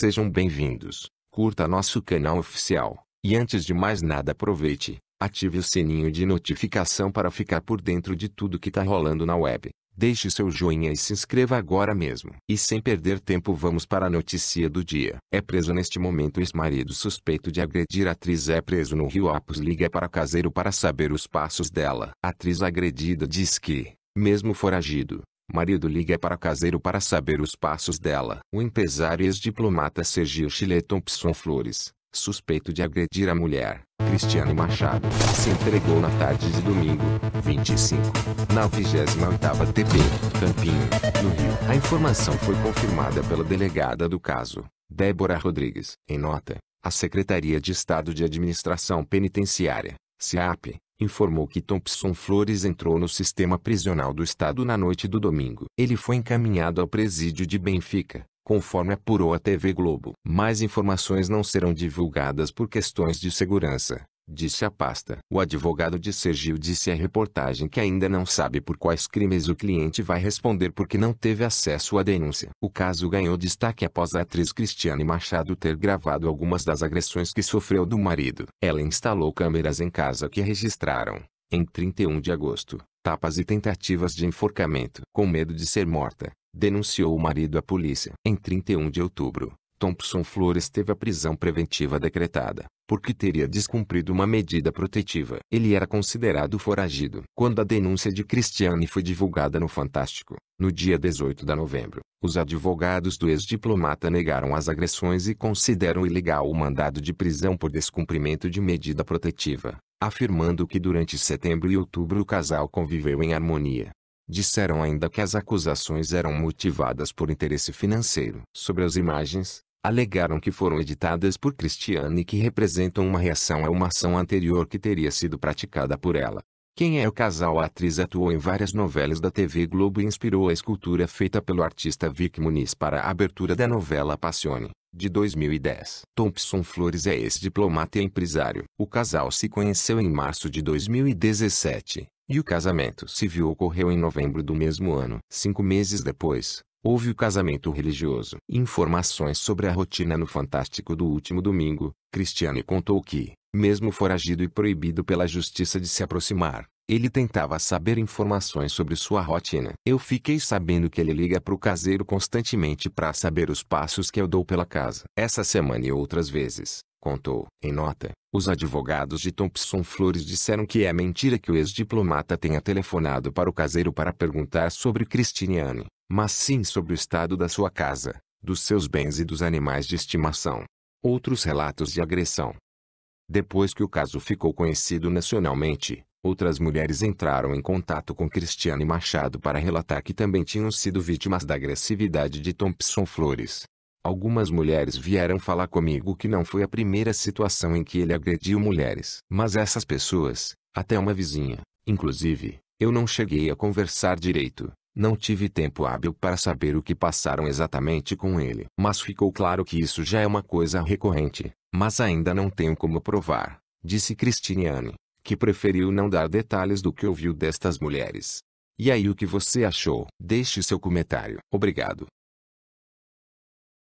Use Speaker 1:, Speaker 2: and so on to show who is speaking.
Speaker 1: Sejam bem-vindos, curta nosso canal oficial, e antes de mais nada aproveite, ative o sininho de notificação para ficar por dentro de tudo que tá rolando na web. Deixe seu joinha e se inscreva agora mesmo. E sem perder tempo vamos para a notícia do dia. É preso neste momento ex-marido suspeito de agredir atriz é preso no Rio Apos liga para caseiro para saber os passos dela. A atriz agredida diz que, mesmo foragido, Marido liga para caseiro para saber os passos dela. O empresário ex-diplomata Sergio Chile Thompson Flores, suspeito de agredir a mulher, Cristiane Machado, se entregou na tarde de domingo, 25, na 28ª TP, Campinho, no Rio. A informação foi confirmada pela delegada do caso, Débora Rodrigues. Em nota, a Secretaria de Estado de Administração Penitenciária, SIAP, informou que Thompson Flores entrou no sistema prisional do Estado na noite do domingo. Ele foi encaminhado ao presídio de Benfica, conforme apurou a TV Globo. Mais informações não serão divulgadas por questões de segurança disse a pasta. O advogado de Sergio disse à reportagem que ainda não sabe por quais crimes o cliente vai responder porque não teve acesso à denúncia. O caso ganhou destaque após a atriz Cristiane Machado ter gravado algumas das agressões que sofreu do marido. Ela instalou câmeras em casa que registraram, em 31 de agosto, tapas e tentativas de enforcamento. Com medo de ser morta, denunciou o marido à polícia. Em 31 de outubro, Thompson Flores teve a prisão preventiva decretada, porque teria descumprido uma medida protetiva. Ele era considerado foragido. Quando a denúncia de Christiane foi divulgada no Fantástico, no dia 18 de novembro, os advogados do ex-diplomata negaram as agressões e consideram ilegal o mandado de prisão por descumprimento de medida protetiva, afirmando que durante setembro e outubro o casal conviveu em harmonia. Disseram ainda que as acusações eram motivadas por interesse financeiro. Sobre as imagens, alegaram que foram editadas por Cristiane e que representam uma reação a uma ação anterior que teria sido praticada por ela. Quem é o casal? A atriz atuou em várias novelas da TV Globo e inspirou a escultura feita pelo artista Vic Muniz para a abertura da novela Passione, de 2010. Thompson Flores é esse diplomata e empresário. O casal se conheceu em março de 2017, e o casamento civil ocorreu em novembro do mesmo ano. Cinco meses depois, Houve o casamento religioso. Informações sobre a rotina no Fantástico do último domingo. Cristiane contou que, mesmo foragido e proibido pela justiça de se aproximar, ele tentava saber informações sobre sua rotina. Eu fiquei sabendo que ele liga para o caseiro constantemente para saber os passos que eu dou pela casa. Essa semana e outras vezes, contou. Em nota, os advogados de Thompson Flores disseram que é mentira que o ex-diplomata tenha telefonado para o caseiro para perguntar sobre Cristiane mas sim sobre o estado da sua casa, dos seus bens e dos animais de estimação. Outros relatos de agressão. Depois que o caso ficou conhecido nacionalmente, outras mulheres entraram em contato com Cristiane Machado para relatar que também tinham sido vítimas da agressividade de Thompson Flores. Algumas mulheres vieram falar comigo que não foi a primeira situação em que ele agrediu mulheres. Mas essas pessoas, até uma vizinha, inclusive, eu não cheguei a conversar direito, não tive tempo hábil para saber o que passaram exatamente com ele. Mas ficou claro que isso já é uma coisa recorrente. Mas ainda não tenho como provar, disse Cristiniane, que preferiu não dar detalhes do que ouviu destas mulheres. E aí o que você achou? Deixe seu comentário. Obrigado.